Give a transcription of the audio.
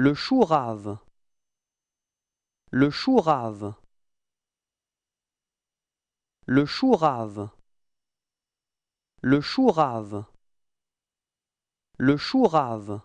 Le chou rave. Le chou rave. Le chou rave. Le chou rave. Le chou rave.